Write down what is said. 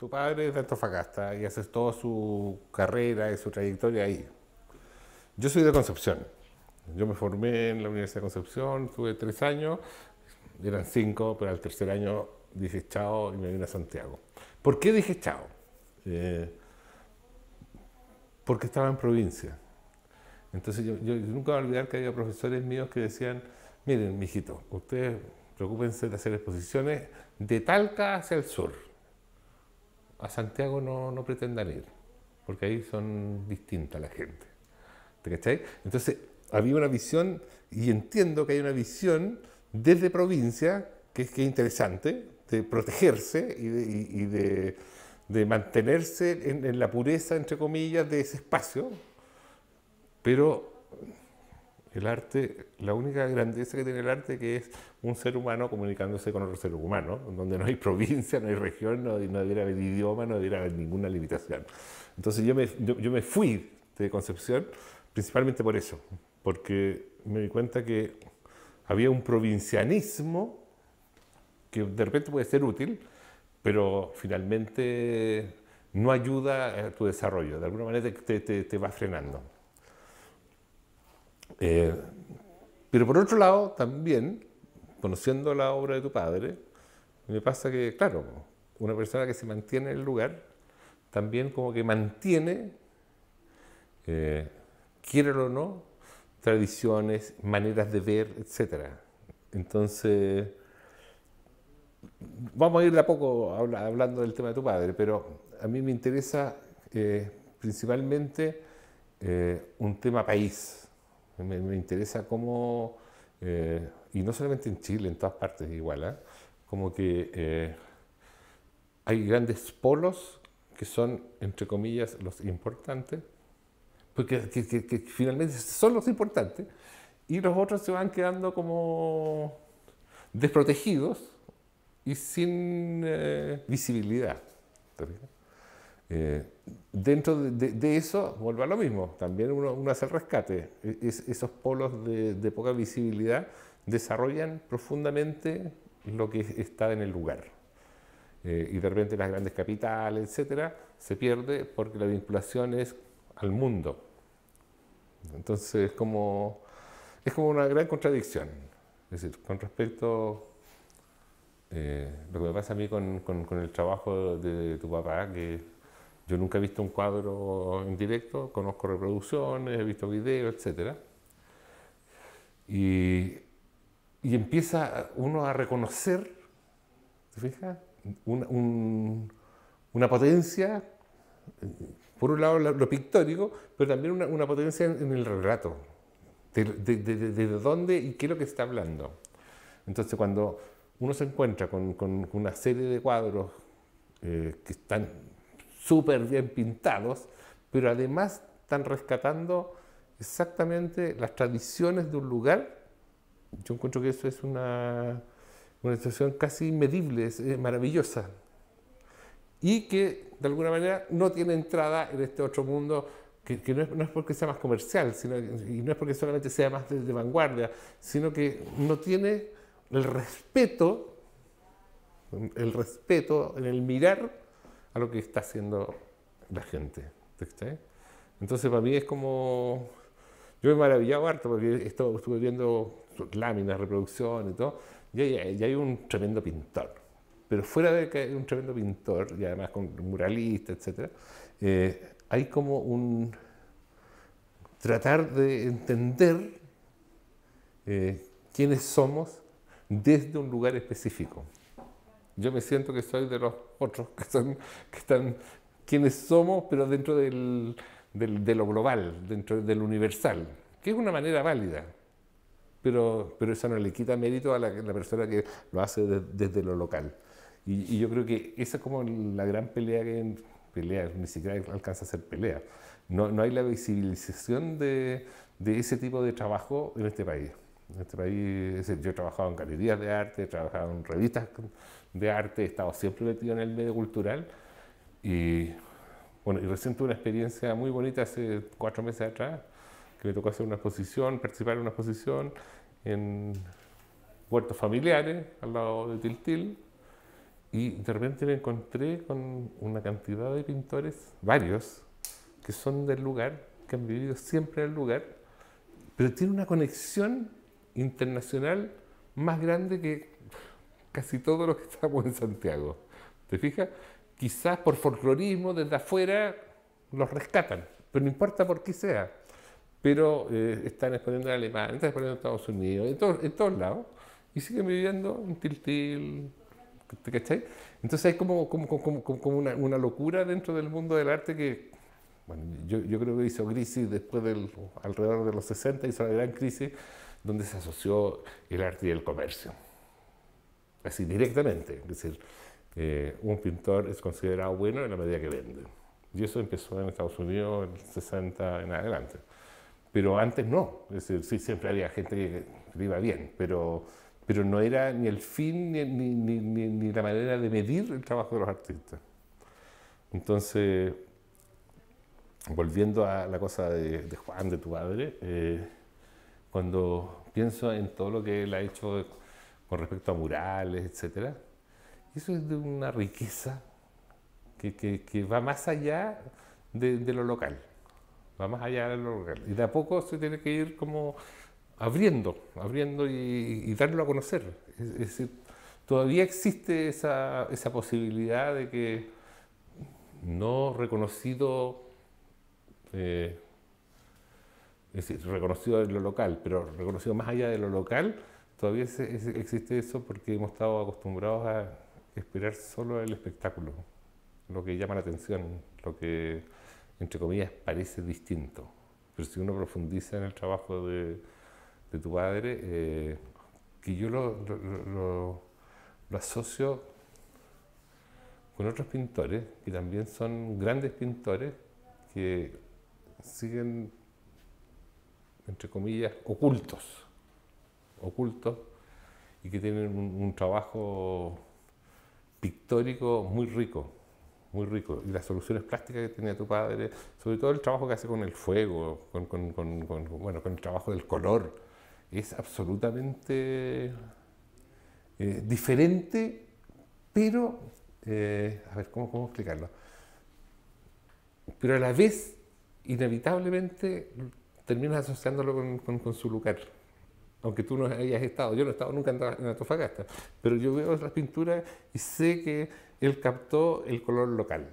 Tu padre es de Antofagasta y haces toda su carrera y su trayectoria ahí. Yo soy de Concepción. Yo me formé en la Universidad de Concepción, tuve tres años, eran cinco, pero al tercer año dije chao y me vine a Santiago. ¿Por qué dije chao? Eh, porque estaba en provincia. Entonces yo, nunca voy a olvidar que había profesores míos que decían, miren, mijito, ustedes preocúpense de hacer exposiciones de Talca hacia el sur a Santiago no, pretendan ir, porque ahí son distintas la gente. Entonces, había una visión, y entiendo que hay una visión desde provincia que es que interesante, de protegerse y de, de, mantenerse en, en, la pureza, entre comillas, de ese espacio, pero el arte, la única grandeza que tiene el arte que es un ser humano comunicándose con otro ser humano, donde no hay provincia, no hay región, no, debería haber idioma, no debería haber ninguna limitación. Entonces yo me, me fui de Concepción principalmente por eso, porque me di cuenta que había un provincianismo que de repente puede ser útil, pero finalmente no ayuda a tu desarrollo, de alguna manera te va frenando. Eh, pero por otro lado, también, conociendo la obra de tu padre, me pasa que, claro, una persona que se mantiene en el lugar, también como que mantiene, eh, quiere o no, tradiciones, maneras de ver, etc. Entonces, vamos a ir a poco hablando del tema de tu padre, pero a mí me interesa eh, principalmente eh, un tema país. Me, interesa cómo, eh, y no solamente en Chile, en todas partes igual, ¿eh? como que eh, hay grandes polos que son, entre comillas, los importantes, porque pues finalmente son los importantes, y los otros se van quedando como desprotegidos y sin visibilidad. Eh, dentro de, eso, vuelve a lo mismo, también uno, hace el rescate. E, es, esos polos de, poca visibilidad desarrollan profundamente lo que está en el lugar. Eh, y de repente las grandes capitales, etcétera, se pierde porque la vinculación es al mundo. Entonces es como, es como una gran contradicción. Es decir, con respecto eh, lo que me pasa a mí con, con, con el trabajo de tu papá, que yo nunca he visto un cuadro en directo, conozco reproducciones, he visto videos, etc. Y, y empieza uno a reconocer, ¿se fija? una potencia, por un lado lo, pictórico, pero también una, una potencia en, el relato, de, de, de, de, dónde y qué es lo que está hablando. Entonces cuando uno se encuentra con, con una serie de cuadros eh, que están súper bien pintados, pero además están rescatando exactamente las tradiciones de un lugar. Yo encuentro que eso es una, una situación casi inmedible, maravillosa. Y que de alguna manera no tiene entrada en este otro mundo que, no, es, porque sea más comercial, sino, y no es porque solamente sea más de vanguardia, sino que no tiene el respeto, el respeto en el mirar a lo que está haciendo la gente. Entonces para mí es como... Yo me he maravillado harto porque estuve viendo láminas, reproducción y todo, y hay, hay un tremendo pintor. Pero fuera de que hay un tremendo pintor, y además con muralista, etc., eh, hay como un tratar de entender eh, quiénes somos desde un lugar específico. Yo me siento que soy de los otros, que, son, que están quienes somos, pero dentro del, del, de lo global, dentro del universal, que es una manera válida. Pero, pero eso no le quita mérito a la, persona que lo hace desde lo local. Y, y, yo creo que esa es como la gran pelea que pelea, ni siquiera alcanza a ser pelea. No, no hay la visibilización de, de ese tipo de trabajo en este país. Este país, yo he trabajado en galerías de arte, he trabajado en revistas de arte, he estado siempre metido en el medio cultural y, bueno, y recién tuve una experiencia muy bonita hace cuatro meses atrás, que me tocó hacer una exposición, participar en una exposición en huertos familiares al lado de Tiltil y de repente me encontré con una cantidad de pintores, varios, que son del lugar, que han vivido siempre en el lugar, pero tienen una conexión internacional más grande que casi todos los que estamos en Santiago. ¿Te fijas? Quizás por folclorismo desde afuera los rescatan, pero no importa por qué sea. Pero eh, están exponiendo en Alemania, están exponiendo en Estados Unidos, en, todos lados, y siguen viviendo un Tiltil, ¿te cachai? Entonces hay como, como, como, como una, una, locura dentro del mundo del arte que, bueno, yo, yo creo que hizo crisis después del, alrededor de los 60, hizo la gran crisis, donde se asoció el arte y el comercio. Así directamente, es decir, eh, un pintor es considerado bueno en la medida que vende. Y eso empezó en Estados Unidos en el 60 en adelante. Pero antes no, es decir, sí, siempre había gente que vivía bien, pero, pero no era ni el fin ni, la manera de medir el trabajo de los artistas. Entonces, volviendo a la cosa de, Juan, de tu padre, eh, cuando pienso en todo lo que él ha hecho con respecto a murales, etc. eso es de una riqueza que, va más allá de, lo local, va más allá de lo local. Y de a poco se tiene que ir como abriendo, abriendo y, darlo a conocer. todavía existe esa, posibilidad de que no reconocido eh, es decir, reconocido en lo local, pero reconocido más allá de lo local, todavía existe eso porque hemos estado acostumbrados a esperar solo el espectáculo, lo que llama la atención, lo que, entre comillas, parece distinto. Pero si uno profundiza en el trabajo de, tu padre, eh, que yo lo asocio con otros pintores, que también son grandes pintores, que siguen entre comillas, ocultos, ocultos, y que tienen un, trabajo pictórico muy rico, muy rico. Y las soluciones plásticas que tenía tu padre, sobre todo el trabajo que hace con el fuego, con, bueno, con el trabajo del color, es absolutamente eh, diferente, pero, eh, a ver, ¿cómo, ¿cómo explicarlo? Pero a la vez, inevitablemente, terminas asociándolo con, su lugar aunque tú no hayas estado, yo no he estado nunca en tofagasta, pero yo veo otras pinturas y sé que él captó el color local.